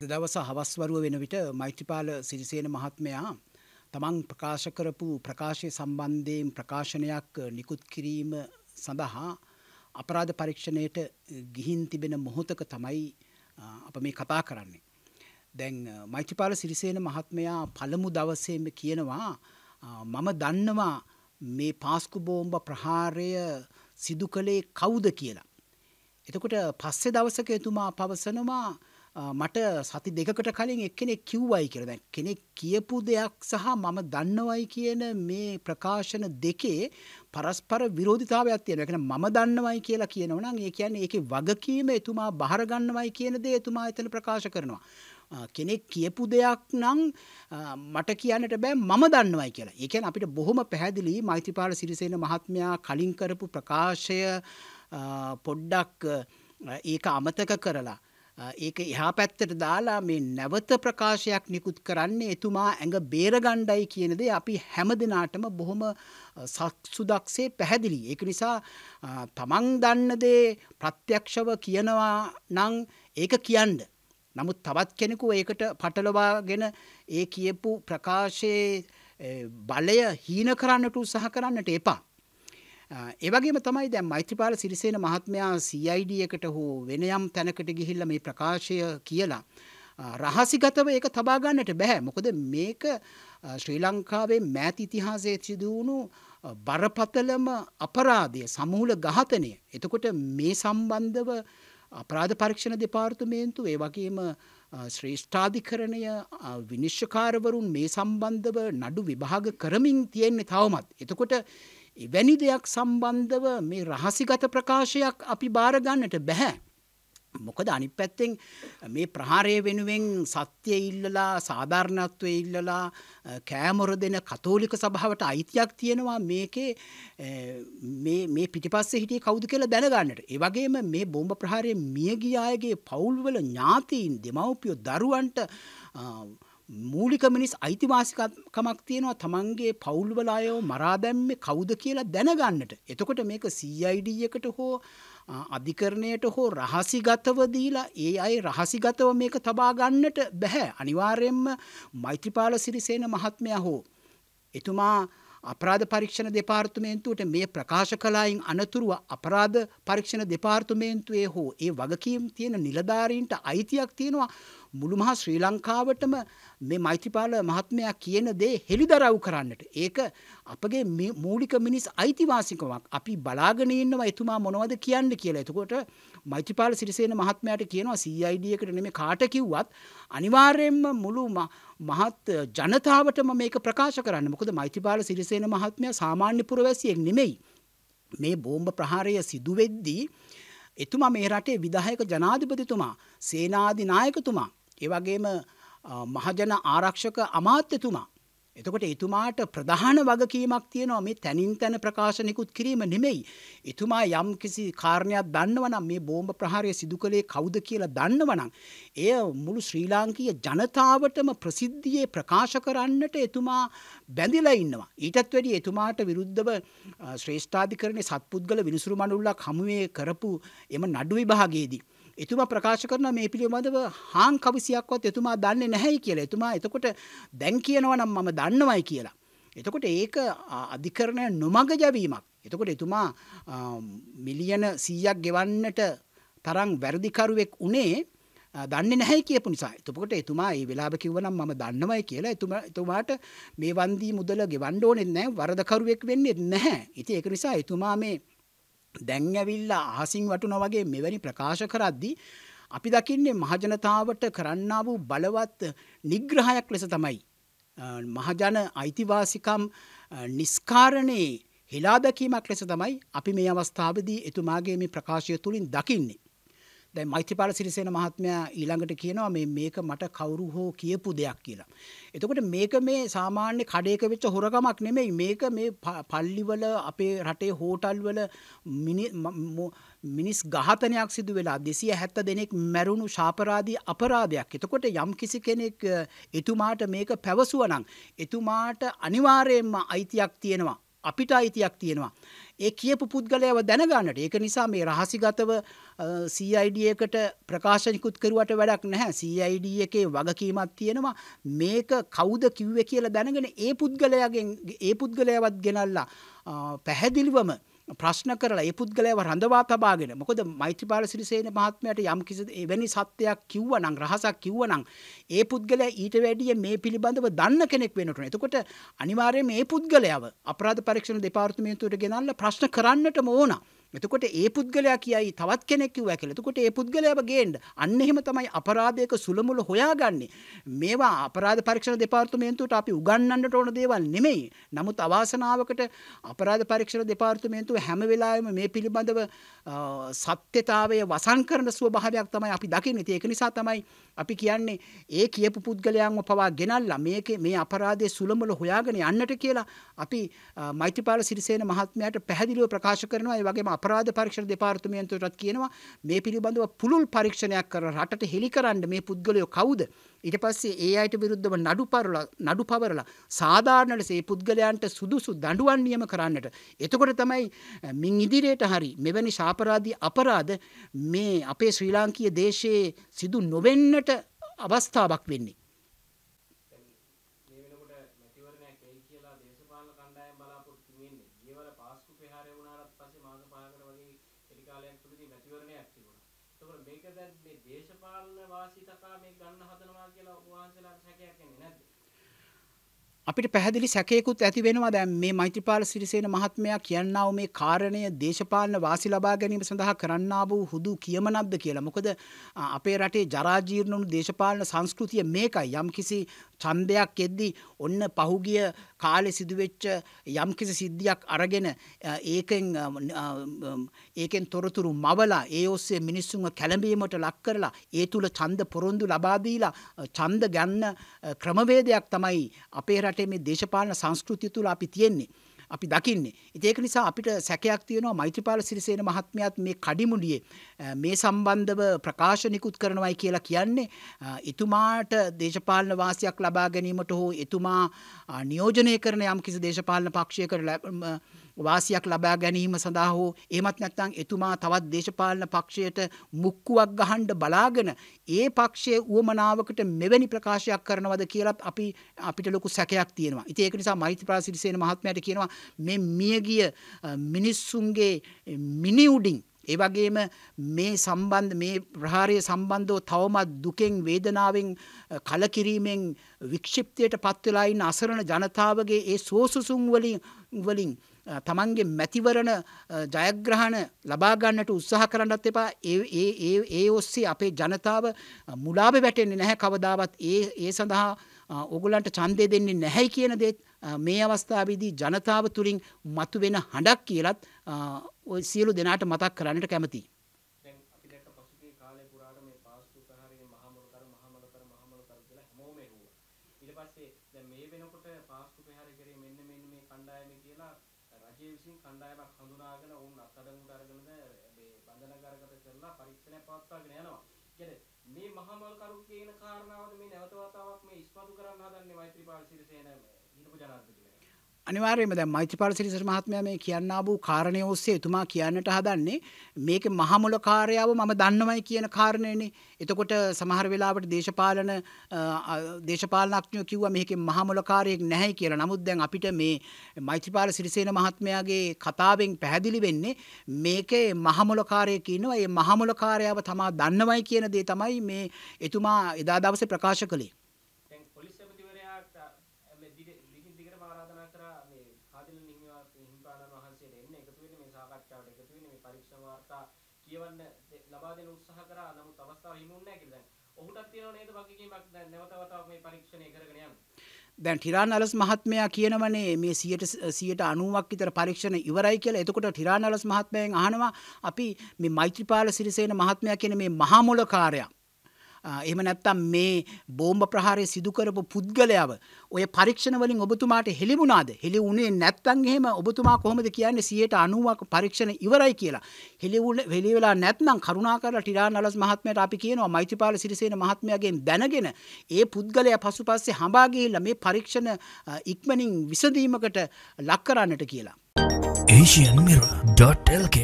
දවස හවස්වරුව වෙන විට මෛත්‍රපාල සිරිසේන මහත්මයා තමන් ප්‍රකාශ කරපු ප්‍රකාශය සම්බන්ධයෙන් ප්‍රකාශනයක් නිකුත් කිරීම සඳහා අපරාධ පරීක්ෂණයට ගිහින් තිබෙන මොහොතක තමයි අප මේ කතා කරන්නේ. දැන් මෛත්‍රපාල සිරිසේන මහත්මයා පළමු දවසේම කියනවා මම දන්නවා මේ පාස්කු බෝම්බ ප්‍රහාරය සිදු කළේ කවුද කියලා. එතකොට පස්සෙ දවසක එතුමා පවසනවා මට සති දෙකට කලින් එක්කෙනෙක් කිව්වයි කියලා දැන් කෙනෙක් කියපු දෙයක් සහ මම දන්නවයි කියන මේ ප්‍රකාශන දෙකේ පරස්පර විරෝධතාවයක් තියෙනවා. ඒ කියන්නේ මම දන්නවයි කියලා කියනවා නම් ඒ කියන්නේ ඒකේ වගකීම එතුමා බහර ගන්නවයි කියන දේ එතුමා එතන ප්‍රකාශ කරනවා. කෙනෙක් කියපු දෙයක් නම් මට කියන්නට බෑ මම දන්නවයි කියලා. ඒ කියන්නේ අපිට බොහොම පැහැදිලි මෛත්‍රීපාල සිරිසේන මහත්මයා කලින් කරපු ප්‍රකාශය පොඩ්ඩක් ඒක අමතක කරලා ඒක එහා පැත්තට දාලා මේ නැවත ප්‍රකාශයක් නිකුත් කරන්නේ එතුමා ඇඟ බේරගණ්ඩයි කියනද අපි හැම දෙනාටම බොහොම සක්සුදක්සේ පැහැදිලි. ඒක නිසා තමන් දන්න දේ ප්‍රත්‍යක්ෂව කියනවා නං ඒක කියන්න. නමුත් තවත් කෙනෙකු ඒකට පටලවාගෙන ඒ කියපු ප්‍රකාශයේ බලය හීන කරන්නට උත්සාහ කරන්නට එපා. ඒවගේම තමයි දැන් මෛත්‍රපාල සිරිසේන මහත්මයා CID එකට හෝ වෙන යම් තැනකට ගිහිල්ලා මේ ප්‍රකාශය කියලා රහසිගතව ඒක තබා ගන්නට බෑ මොකද මේක ශ්‍රී ලංකාවේ මෑත ඉතිහාසයේ සිදු වුණු බරපතලම අපරාධය සමූල ඝාතනය එතකොට මේ සම්බන්ධව අපරාධ පරීක්ෂණ දෙපාර්තමේන්තුව ඒ වගේම ශ්‍රේෂ්ඨාධිකරණය විනිශ්්‍යකාරවරුන් මේ සම්බන්ධව නඩු විභාග කරමින් තියෙන්නේ තවමත්. එතකොට එවැනි දෙයක් සම්බන්ධව මේ රහසිගත ප්‍රකාශයක් අපි භාරගන්නට බැහැ. මොකද අනිත් පැත්තෙන් මේ ප්‍රහාරය වෙනුවෙන් සත්‍ය ඉල්ලලා සාධාරණත්වය ඉල්ලලා කෑමොර දෙන කතෝලික සභාවට අයිතියක් තියෙනවා මේකේ මේ පිටිපස්සේ හිටියේ කවුද කියලා දැනගන්නට. ඒ වගේම මේ බෝම්බ ප්‍රහාරය මියගිය අයගේ පවුල්වල ඥාතීන් දෙමව්පියෝ දරුවන්ට මූලික මිනිස් අයිතිවාසිකමක් තියෙනවා තමන්ගේ පවුල්වලායෝ මරාදැම්ම කවුද කියලා දැනගන්නට. එතකොට මේක CID එකට හෝ අධිකරණයට හෝ රහසිගතව දීලා ඒ අයි රහසිගතව මේක තබා ගන්නට බැහැ අනිවාර්යෙන්ම මෛත්‍රීපාල සිරිසේන මහත්මයා හෝ එතුමා අපරාධ පරීක්ෂණ දෙපාර්තමේන්තුවට මේ ප්‍රකාශ කලායින් අනතුරුව අපරාධ පරීක්ෂණ දෙපාර්තමේන්තුවේ හෝ ඒ වගකීම් තියෙන නිලධාරීන්ට අයිතියක් තියෙනවා මුළු මහා ශ්‍රී ලංකාවටම මේ මෛත්‍රීපාල මහත්මයා කියන දේ හෙළිදරව් කරන්නට. ඒක අපගේ මූලික මිනිස් අයිතිවාසිකමක්. අපි බලාගෙන ඉන්නවා එතුමා මොනවද කියන්නේ කියලා. එතකොට මෛත්‍රීපාල සිරිසේන මහත්මයාට කියනවා CID එකට නෙමෙයි කාට කිව්වත් අනිවාර්යයෙන්ම මුළු මහත් ජනතාවටම මේක ප්‍රකාශ කරන්න. මොකද මෛත්‍රීපාල සිරිසේන මහත්මයා සාමාන්‍ය පුරවැසියෙක් නෙමෙයි. මේ බෝම්බ ප්‍රහාරය සිදු වෙද්දී එතුමා මේ රටේ විධායක ජනාධිපතිතුමා සේනාධිනායකතුමා ඒ වගේම මහජන ආරක්ෂක අමාත්‍යතුමා. එතකොට එතුමාට ප්‍රධාන වගකීමක් තියෙනවා මේ තැනින් තැන ප්‍රකාශනයකුත් කිරීම නෙමෙයි. එතුමා යම් කිසි කාරණයක් දන්නවනම් මේ බෝම්භ ප්‍රහාරය සිදු කළේ කවුද කියලා දන්නවනම්. එය මුළු ශ්‍රී ලාංකීය ජනතාවටම ප්‍රසිද්ධියේ ප්‍රකාශ කරන්නට එතුමා බැඳිලා ඉන්නවා. ඊටත් වැඩි එතුමාට විරුද්ධව ශ්‍රේෂ්ඨාධිකරණය සත්පුද්ගල විනිසුරු මණුල්ලක් හමුවේ කරපු එම නඩු විභාගයේදී. එතුමා ප්‍රකාශ කරන මේ පිළිබඳව හාන් කවිසියක්වත් එතුමා දන්නේ නැහැයි කියලා එතුමා එතකොට දැන් කියනවා නම් මම දන්නවයි කියලා. එතකොට ඒක අධිකරණය නොමග ජැවීමක්. එතකොට එතුමා මිලියන සීයක් ගෙවන්නට තරම් වැරදිකරුවෙක් උනේ දන්නේ නැහැ කියපු නිසා එතකොට එතුමා ඒ වෙලාව කිව්වනම් මම දන්නවයි කියලා එතුමා එතුමාට මේ වන්දී මුදල ගෙවන්න ඕනේ නැහැ වරදකරුවෙක් වෙන්නේ නැහැ. ඉතින් ඒක නිසා එතුමා මේ දැන් ඇවිල්ලා අහසින් වටුනා වගේ මෙවැනි ප්‍රකාශ කරද්දී අපි දකින්නේ මහජනතාවට කරන්නා වූ බලවත් නිග්‍රහයක් ලෙස තමයි මහජන අයිතිවාසිකම් නිස්කාරණේ හෙලා දැකීමක් ලෙස තමයි අපි මේ අවස්ථාවේදී එතුමාගේ මේ ප්‍රකාශය තුලින් දකින්නේ දැන් මෛත්‍රීපාල සිරිසේන මහත්මයා ඊළඟට කියනවා මේ මේක මට කවුරු හෝ කියපු දෙයක් කියලා. එතකොට මේක මේ සාමාන්‍ය කඩේක වෙච්ච හොරකමක් නෙමෙයි. මේක මේ පල්ලිවල අපේ රටේ හෝටල් වල මිනිස් ඝාතනයක් සිදු වෙලා 270 දෙනෙක් මැරුණු ශාපරාදී අපරාධයක්. එතකොට යම් කිසි කෙනෙක් එතුමාට මේක පැවසුවා නම් එතුමාට අනිවාර්යයෙන්ම අයිතියක් තියෙනවා. අපිට අයිතියක් තියෙනවා. ඒ කියපු පුද්ගලයව දැනගන්නට ඒක නිසා මේ රහසිගතව CID එකට ප්‍රකාශනිකුත් කරුවට වැඩක් නැහැ. CID එකේ වගකීමක් තියෙනවා. මේක කවුද කිව්වේ කියලා දැනගෙන ඒ පුද්ගලයාගෙන් ඒ පුද්ගලයාවත් ගෙනල්ලා පැහැදිලිවම ප්‍රශ්න කරලා ඒ පුද්ගලයව රඳවා තබාගෙන මොකද මෛත්‍රීපාල සිරිසේන මහත්මයාට යම් කිසි එවැනි සත්‍යයක් කිව්වනම් රහසක් කිව්වනම් ඒ පුද්ගලයා ඊට වැඩිය මේ පිළිබඳව දන්න කෙනෙක් වෙන්නට ඕනේ. එතකොට අනිවාර්යයෙන් මේ පුද්ගලයාව අපරාධ පරීක්ෂණ දෙපාර්තමේන්තුවට ගෙනල්ලා ප්‍රශ්න කරන්නටම ඕන. එතකොට ඒ පුද්ගලයා කියයි තවත් කෙනෙක් වැකල එතකොට ඒ පුද්ගලයාව ගේන්ඩ අන්න එහෙම තමයි අපරාධයක සුළමුල හොයාගන්නේ මේවා අපරාධ පරීක්ෂණ දෙපාර්තමේන්තුවට අපි උගන්නන්නට ඕන දේවල් නෙමෙයි නමුත් අවාසනාවකට අපරාධ පරීක්ෂණ දෙපාර්තමේන්තුව හැම වෙලාවෙම මේ පිළිබඳව සත්‍යතාවය වසන් කරන ස්වභාවයක් තමයි අපි දකින්නේ ඒක නිසා තමයි අපි කියන්නේ ඒ කියපු පුද්ගලයන්ව පවා ගෙනල්ලා මේක මේ අපරාධය සුළමුල හොයාගෙන යන්නට කියලා අපි මෛත්‍රීපාල සිරිසේන මහත්මයාට පැහැදිලිව ප්‍රකාශ කරනවා ඒ වගේම අපරාධ පරීක්ෂණ දෙපාර්තමේන්තුවටත් කියනවා මේ පිළිබඳව පුළුල් පරීක්ෂණයක් කර රටට හෙළි කරන්න මේ පුද්ගලයෝ කවුද ඊට පස්සේ ඒ අයට විරුද්ධව නඩු පරලා නඩු පවරලා සාධාරණ ලෙස ඒ පුද්ගලයන්ට සුදුසු දඬුවම් නියම කරන්නට එතකොට තමයි මින් ඉදිරියට හරි මෙවැනි ශාපරාධී අපරාධ මේ අපේ ශ්‍රී ලාංකීය දේශයේ සිදු නොවෙන්නට අවස්ථාවක් වෙන්නේ මේ ගන්න හදනවා කියලා වහන්සේලාට හැකියාවක් එන්නේ නැද්ද? අපිට පැහැදිලි සැකයකුත් ඇති වෙනවා දැන් මේ මෛත්‍රීපාල සිරිසේන මහත්මයා කියන්නා මේ කාරණය දේශපාලන වාසි ලබා ගැනීම සඳහා කරන්නා වූ හුදු කියමනක්ද කියලා. මොකද අපේ රටේ ජරා ජීර්ණ වුණු දේශපාලන සංස්කෘතිය මේකයි. යම්කිසි ඡන්දයක් එද්දී ඔන්න පහුගිය කාලේ සිදුවෙච්ච යම්කිසි සිද්ධියක් අරගෙන ඒකෙන් ඒකෙන් තොරතුරු මවලා ඒ ඔස්සේ මිනිස්සුන්ව කැළඹීමට ලක් කරලා ඒ තුල ඡන්ද පොරොන්දු ලබා දීලා ඡන්ද ගන්න ක්‍රමවේදයක් තමයි අපේ රට රටේ මේ දේශපාලන සංස්කෘතිය තුළ අපි තියෙන්නේ. අපි දකින්නේ. ඉතින් ඒක නිසා අපිට සැකයක් තියෙනවා මෛත්‍රීපාල සිරිසේන මහත්මයාත් මේ කඩිමුඩියේ මේ සම්බන්ධව ප්‍රකාශ නිකුත් කරනවායි කියලා කියන්නේ එතුමාට දේශපාලන වාසියක් ලබා ගැනීමට හෝ එතුමා නියෝජනය කරන යම්කිසි දේශපාලන පක්ෂයකට වාසියක් ලබා ගැනීම සඳහා හෝ එහෙමත් නැත්නම් එතුමා තවත් දේශපාලන පක්ෂයට මුක්කුවක් ගහන්න බලාගෙන ඒ පක්ෂයේ උවමනාවකට මෙවැනි ප්‍රකාශයක් කරනවද කියලත් අපි අපිට ලොකු සැකයක් තියෙනවා. ඉතින් ඒක නිසා මෛත්‍රීපාල සිරිසේන මහත්මයාට කියනවා මේ මියගිය මිනිස්සුන්ගේ මිනිඋඩින් ඒ වගේම මේ සම්බන්ධ මේ ප්‍රහාරය සම්බන්ධව තවමත් දුකෙන් වේදනාවෙන් කලකිරීමෙන් වික්ෂිප්තයට පත් වෙලා ඉන්න අසරණ ජනතාවගේ ඒ සෝසුසුම් වලින් වලින් තමන්ගේ මැතිවරණ ජයග්‍රහණ ලබාගන්නට උත්සාහ කරන්නත් එපා ඒ ඔස්සේ අපේ ජනතාව මුලාබ වැටෙන්නේ නැහැ කවදාවත් ඒ ඒ සඳහා ඔගුලන්ට චන්දය දෙන්නේ නැහැයි කියන දෙත් මේ අවස්ථාවේදී ජනතාව තුළින් මතුවෙන හඬක් කියලත් සියලු දෙනාට මතක් කරන්නට කැමතියි. කණ්ඩායමක් හඳුනාගෙන ඔවුන් අත්අඩංගුවට අරගෙනද මේ බන්ධනගාරගත කරලා පරීක්ෂණයක් පවත්වාගෙන යනවා. කියන්නේ මේ මහමල් කරු කියන කාරණාවද මේ නැවත වතාවක් මේ ඉස්මතු කරන්න හදන්නේ මෛත්‍රීපාල සිරිසේන හිටපු ජනාධිපති. අනිවාර්යයෙන්ම දැන් මෛත්‍රීපාල සිරිසර මහත්මයා මේ කියන්නා වූ කාරණේ ඔස්සේ එතුමා කියන්නට හදන්නේ මේකේ මහමුල කාර්යාව මම දන්නමයි කියන කාරණේනේ. එතකොට සමහර වෙලාවට දේශපාලන දේශපාලනඥයෝ කිව්වා මේකේ මහමුල කාර්යයක් නැහැ කියලා. නමුත් දැන් අපිට මේ මෛත්‍රීපාල සිරිසේන මහත්මයාගේ කතාවෙන් පැහැදිලි වෙන්නේ මේකේ මහමුල කාර්යයක් ඉන්නවා. ඒ මහමුල කාර්යාව තමා දන්නමයි කියන දේ තමයි මේ එතුමා එදා දවසේ ප්‍රකාශ කළේ. කතා කියවන්න ලබා දෙන උත්සාහ කරා නමුත් අවස්ථාව හිමුන්නේ නැහැ කියලා දැන්. ඔහුටත් තියෙනව නේද වගකීමක් දැන් නැවතවතාවක් මේ පරීක්ෂණය කරගෙන යන්න. දැන් ටිරානලස් මහත්මයා කියනවනේ මේ 90ක් විතර පරීක්ෂණ ඉවරයි කියලා. එතකොට ටිරානලස් මහත්මයෙන් අහනවා අපි මේ මෛත්‍රීපාල සිරිසේන මහත්මයා කියන මේ මහා මොළකාරයා එහෙම නැත්තම් මේ බෝම්බ ප්‍රහාරය සිදුකරපු පුද්ගලයාව ඔය පරීක්ෂණවලින් ඔබතුමාට හෙළිබුණාද හෙළි වුණේ නැත්තන් එහෙම ඔබතුමා කොහොමද කියන්න සියයට අනුවක් පරීක්ෂණ ඉවරයි කියලා හෙළිවුල වෙලිවෙලා නැත්නම් කරුණා කරලා ටිරා නලස් මහත්මයට අපි කියනවා මෛත්‍රපාල සිරිසේන මහත්මයාගෙන් දැනගෙන ඒ පුද්ගලයා පසුපස්සේ හඹා ගිහිල්ලා මේ පරීක්ෂණ ඉක්මනින් විසඳීමකට ලක් කරන්නට කියලා. Asian Mirror.lk